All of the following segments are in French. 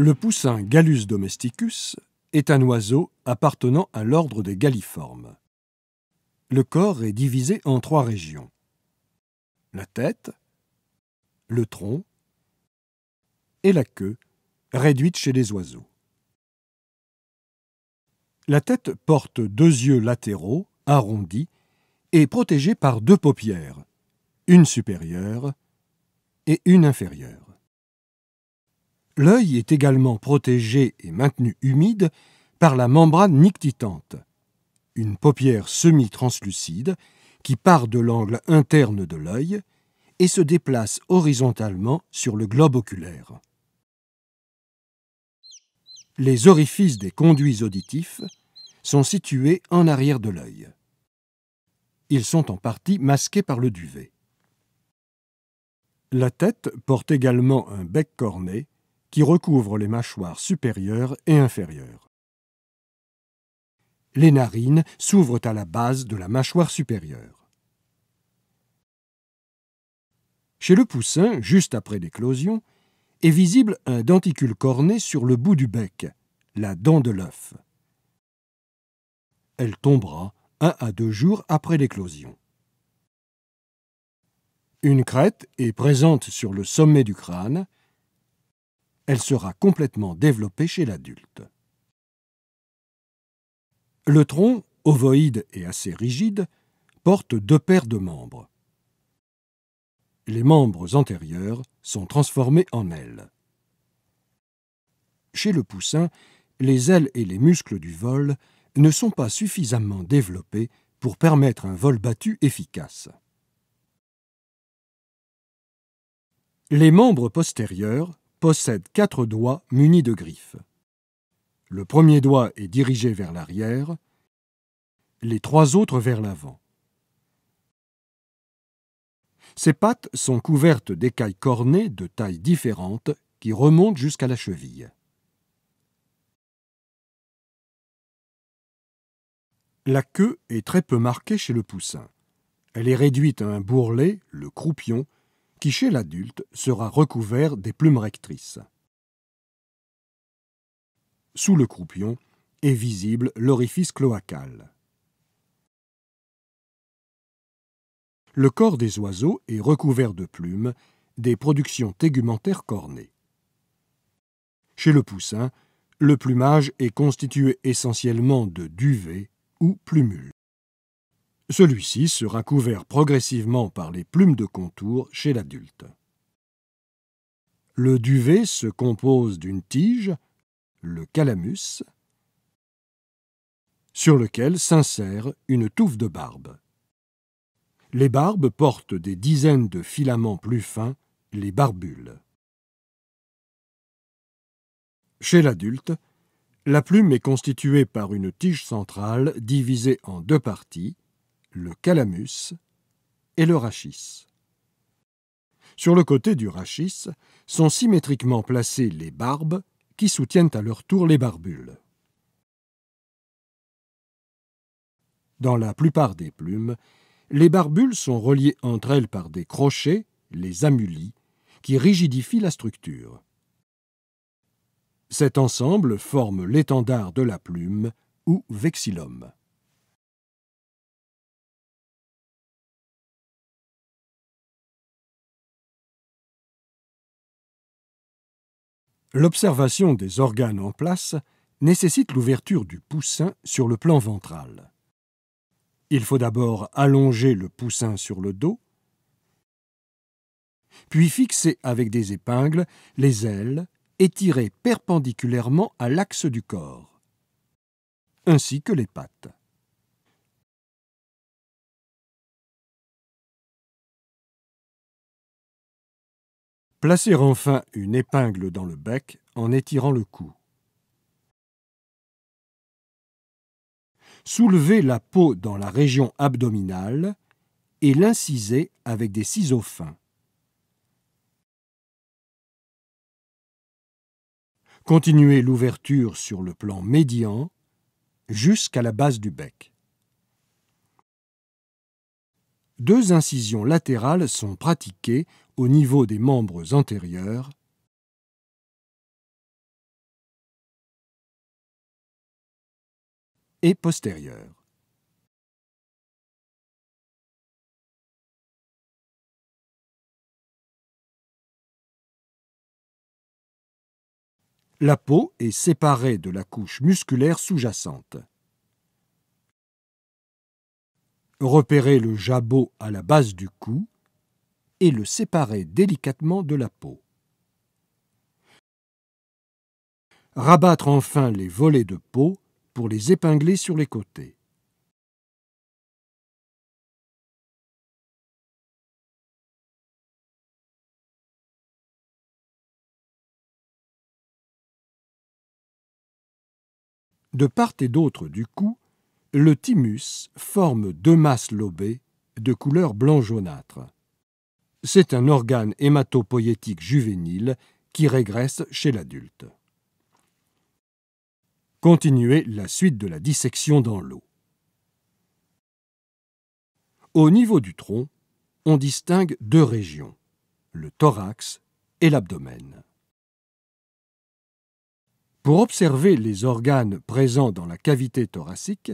Le poussin Gallus domesticus est un oiseau appartenant à l'ordre des galliformes. Le corps est divisé en trois régions. La tête, le tronc et la queue, réduite chez les oiseaux. La tête porte deux yeux latéraux, arrondis, et protégés par deux paupières, une supérieure et une inférieure. L'œil est également protégé et maintenu humide par la membrane nictitante, une paupière semi-translucide qui part de l'angle interne de l'œil et se déplace horizontalement sur le globe oculaire. Les orifices des conduits auditifs sont situés en arrière de l'œil. Ils sont en partie masqués par le duvet. La tête porte également un bec corné qui recouvre les mâchoires supérieures et inférieures. Les narines s'ouvrent à la base de la mâchoire supérieure. Chez le poussin, juste après l'éclosion, est visible un denticule corné sur le bout du bec, la dent de l'œuf. Elle tombera un à deux jours après l'éclosion. Une crête est présente sur le sommet du crâne elle sera complètement développée chez l'adulte. Le tronc, ovoïde et assez rigide, porte deux paires de membres. Les membres antérieurs sont transformés en ailes. Chez le poussin, les ailes et les muscles du vol ne sont pas suffisamment développés pour permettre un vol battu efficace. Les membres postérieurs possède quatre doigts munis de griffes. Le premier doigt est dirigé vers l'arrière, les trois autres vers l'avant. Ses pattes sont couvertes d'écailles cornées de tailles différentes qui remontent jusqu'à la cheville. La queue est très peu marquée chez le poussin. Elle est réduite à un bourrelet, le croupion, qui chez l'adulte sera recouvert des plumes rectrices. Sous le croupion est visible l'orifice cloacal. Le corps des oiseaux est recouvert de plumes, des productions tégumentaires cornées. Chez le poussin, le plumage est constitué essentiellement de duvets ou plumules. Celui-ci sera couvert progressivement par les plumes de contour chez l'adulte. Le duvet se compose d'une tige, le calamus, sur lequel s'insère une touffe de barbe. Les barbes portent des dizaines de filaments plus fins, les barbules. Chez l'adulte, la plume est constituée par une tige centrale divisée en deux parties, le calamus et le rachis. Sur le côté du rachis sont symétriquement placées les barbes qui soutiennent à leur tour les barbules. Dans la plupart des plumes, les barbules sont reliées entre elles par des crochets, les amulis, qui rigidifient la structure. Cet ensemble forme l'étendard de la plume ou vexillum. L'observation des organes en place nécessite l'ouverture du poussin sur le plan ventral. Il faut d'abord allonger le poussin sur le dos, puis fixer avec des épingles les ailes étirées perpendiculairement à l'axe du corps, ainsi que les pattes. Placez enfin une épingle dans le bec en étirant le cou. Soulevez la peau dans la région abdominale et l'incisez avec des ciseaux fins. Continuez l'ouverture sur le plan médian jusqu'à la base du bec. Deux incisions latérales sont pratiquées au niveau des membres antérieurs, et postérieurs. La peau est séparée de la couche musculaire sous-jacente. Repérez le jabot à la base du cou et le séparer délicatement de la peau. Rabattre enfin les volets de peau pour les épingler sur les côtés. De part et d'autre du cou, le thymus forme deux masses lobées de couleur blanc jaunâtre c'est un organe hématopoïétique juvénile qui régresse chez l'adulte. Continuez la suite de la dissection dans l'eau. Au niveau du tronc, on distingue deux régions, le thorax et l'abdomen. Pour observer les organes présents dans la cavité thoracique,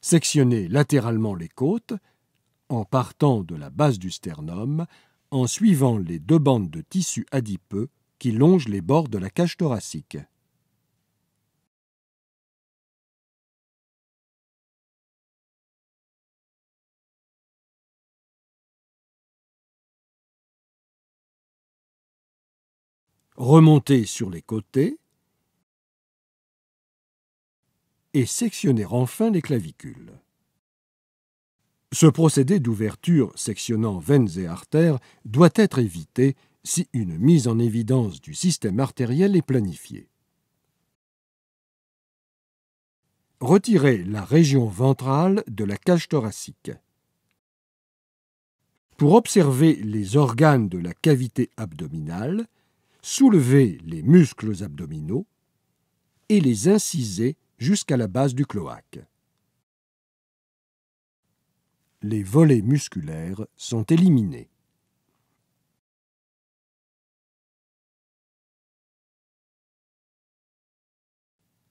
sectionnez latéralement les côtes en partant de la base du sternum, en suivant les deux bandes de tissu adipeux qui longent les bords de la cage thoracique. Remonter sur les côtés et sectionner enfin les clavicules. Ce procédé d'ouverture sectionnant veines et artères doit être évité si une mise en évidence du système artériel est planifiée. Retirez la région ventrale de la cage thoracique. Pour observer les organes de la cavité abdominale, soulevez les muscles abdominaux et les inciser jusqu'à la base du cloaque les volets musculaires sont éliminés.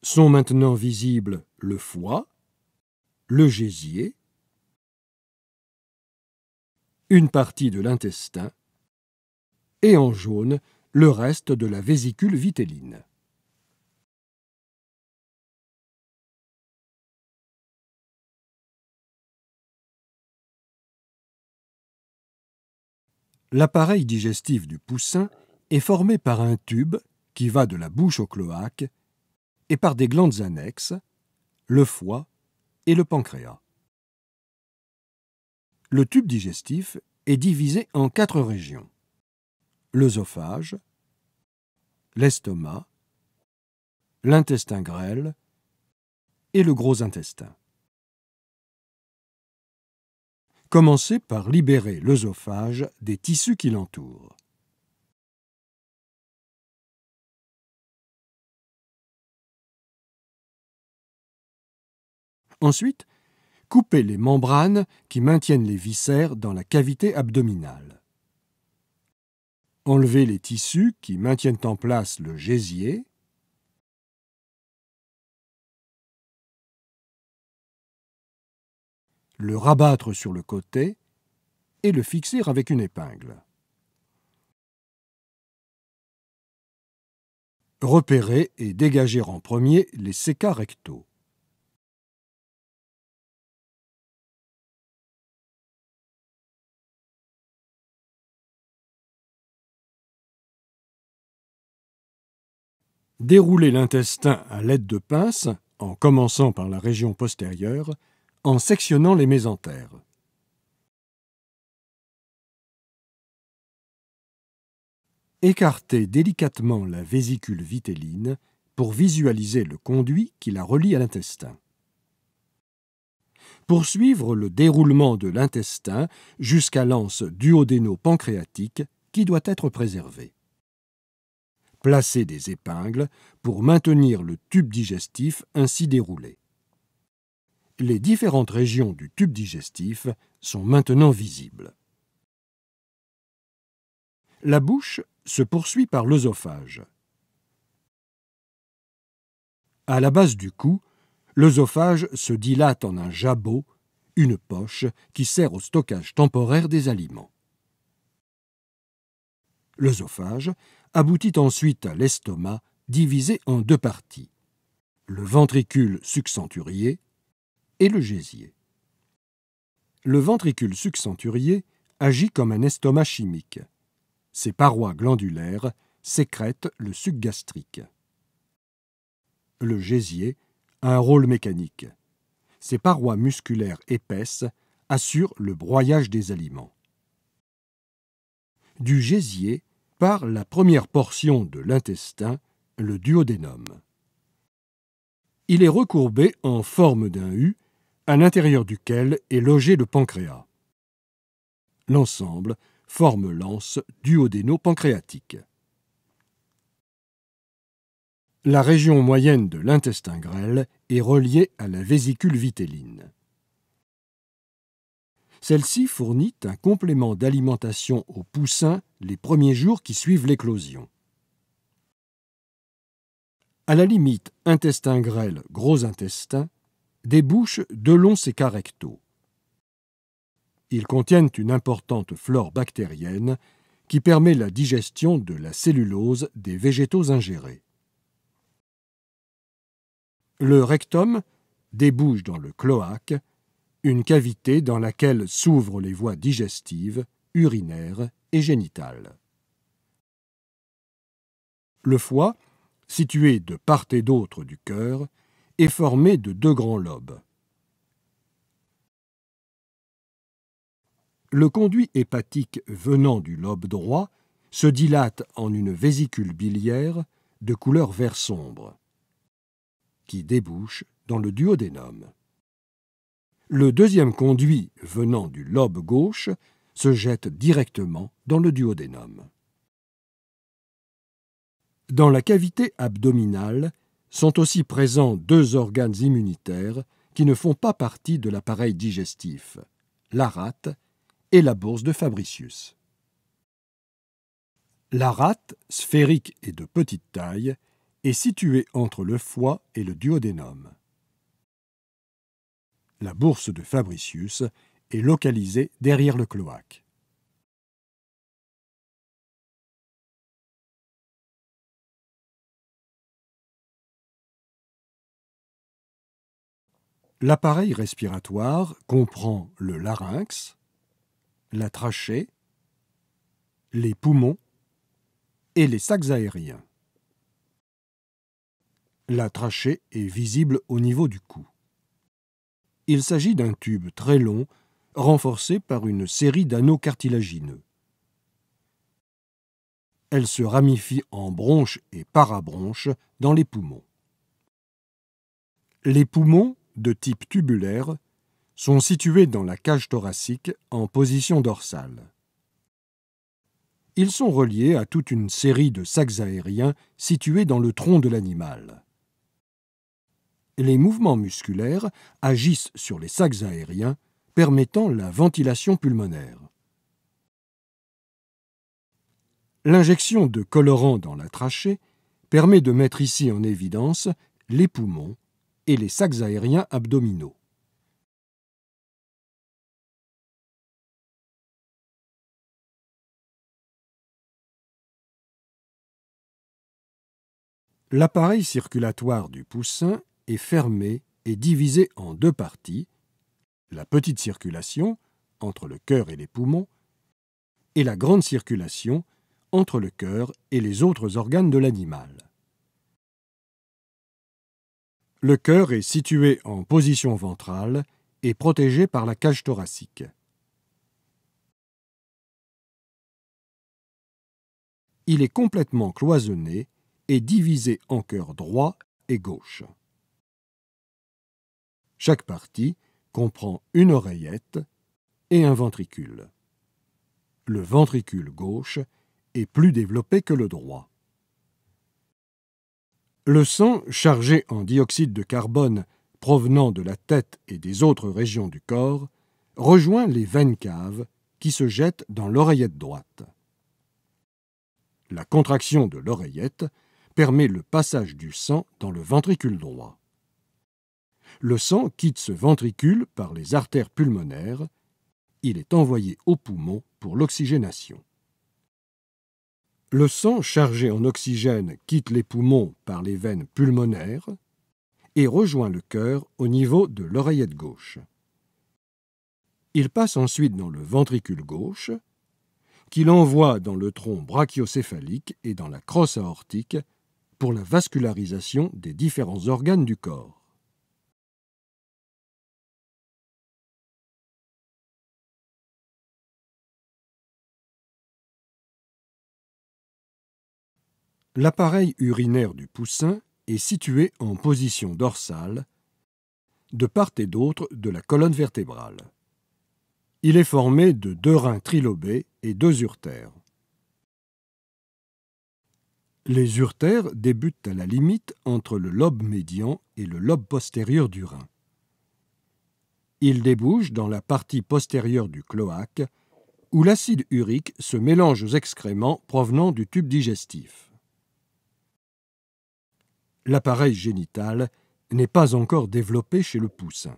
Sont maintenant visibles le foie, le gésier, une partie de l'intestin et en jaune le reste de la vésicule vitelline. L'appareil digestif du poussin est formé par un tube qui va de la bouche au cloaque et par des glandes annexes, le foie et le pancréas. Le tube digestif est divisé en quatre régions. L'œsophage, l'estomac, l'intestin grêle et le gros intestin. Commencez par libérer l'œsophage des tissus qui l'entourent. Ensuite, coupez les membranes qui maintiennent les viscères dans la cavité abdominale. Enlevez les tissus qui maintiennent en place le gésier le rabattre sur le côté et le fixer avec une épingle. Repérer et dégager en premier les sécas rectaux. Dérouler l'intestin à l'aide de pinces, en commençant par la région postérieure, en sectionnant les mésentères. Écartez délicatement la vésicule vitelline pour visualiser le conduit qui la relie à l'intestin. Poursuivre le déroulement de l'intestin jusqu'à l'anse duodéno-pancréatique qui doit être préservée. Placer des épingles pour maintenir le tube digestif ainsi déroulé les différentes régions du tube digestif sont maintenant visibles. La bouche se poursuit par l'œsophage. À la base du cou, l'œsophage se dilate en un jabot, une poche qui sert au stockage temporaire des aliments. L'œsophage aboutit ensuite à l'estomac divisé en deux parties, le ventricule succenturier et le gésier. Le ventricule succenturier agit comme un estomac chimique. Ses parois glandulaires sécrètent le suc gastrique. Le gésier a un rôle mécanique. Ses parois musculaires épaisses assurent le broyage des aliments. Du gésier part la première portion de l'intestin, le duodénum. Il est recourbé en forme d'un U à l'intérieur duquel est logé le pancréas. L'ensemble forme l'anse duodéno-pancréatique. La région moyenne de l'intestin grêle est reliée à la vésicule vitelline. Celle-ci fournit un complément d'alimentation aux poussins les premiers jours qui suivent l'éclosion. À la limite intestin grêle-gros intestin, débouchent de longs séca rectaux. Ils contiennent une importante flore bactérienne qui permet la digestion de la cellulose des végétaux ingérés. Le rectum débouche dans le cloaque, une cavité dans laquelle s'ouvrent les voies digestives, urinaires et génitales. Le foie, situé de part et d'autre du cœur, est formé de deux grands lobes. Le conduit hépatique venant du lobe droit se dilate en une vésicule biliaire de couleur vert sombre, qui débouche dans le duodénum. Le deuxième conduit venant du lobe gauche se jette directement dans le duodénum. Dans la cavité abdominale sont aussi présents deux organes immunitaires qui ne font pas partie de l'appareil digestif, la rate et la bourse de Fabricius. La rate, sphérique et de petite taille, est située entre le foie et le duodénum. La bourse de Fabricius est localisée derrière le cloaque. L'appareil respiratoire comprend le larynx, la trachée, les poumons et les sacs aériens. La trachée est visible au niveau du cou. Il s'agit d'un tube très long, renforcé par une série d'anneaux cartilagineux. Elle se ramifie en bronches et parabronches dans les poumons. Les poumons de type tubulaire sont situés dans la cage thoracique en position dorsale. Ils sont reliés à toute une série de sacs aériens situés dans le tronc de l'animal. Les mouvements musculaires agissent sur les sacs aériens, permettant la ventilation pulmonaire. L'injection de colorants dans la trachée permet de mettre ici en évidence les poumons et les sacs aériens abdominaux. L'appareil circulatoire du poussin est fermé et divisé en deux parties, la petite circulation entre le cœur et les poumons et la grande circulation entre le cœur et les autres organes de l'animal. Le cœur est situé en position ventrale et protégé par la cage thoracique. Il est complètement cloisonné et divisé en cœur droit et gauche. Chaque partie comprend une oreillette et un ventricule. Le ventricule gauche est plus développé que le droit le sang, chargé en dioxyde de carbone provenant de la tête et des autres régions du corps, rejoint les veines caves qui se jettent dans l'oreillette droite. La contraction de l'oreillette permet le passage du sang dans le ventricule droit. Le sang quitte ce ventricule par les artères pulmonaires. Il est envoyé au poumon pour l'oxygénation le sang chargé en oxygène quitte les poumons par les veines pulmonaires et rejoint le cœur au niveau de l'oreillette gauche. Il passe ensuite dans le ventricule gauche, qu'il envoie dans le tronc brachiocéphalique et dans la crosse aortique pour la vascularisation des différents organes du corps. L'appareil urinaire du poussin est situé en position dorsale, de part et d'autre de la colonne vertébrale. Il est formé de deux reins trilobés et deux urtères. Les urtères débutent à la limite entre le lobe médian et le lobe postérieur du rein. Ils débouchent dans la partie postérieure du cloaque, où l'acide urique se mélange aux excréments provenant du tube digestif l'appareil génital n'est pas encore développé chez le poussin.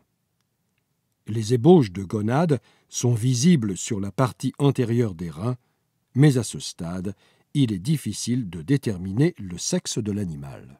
Les ébauches de gonades sont visibles sur la partie antérieure des reins, mais à ce stade, il est difficile de déterminer le sexe de l'animal.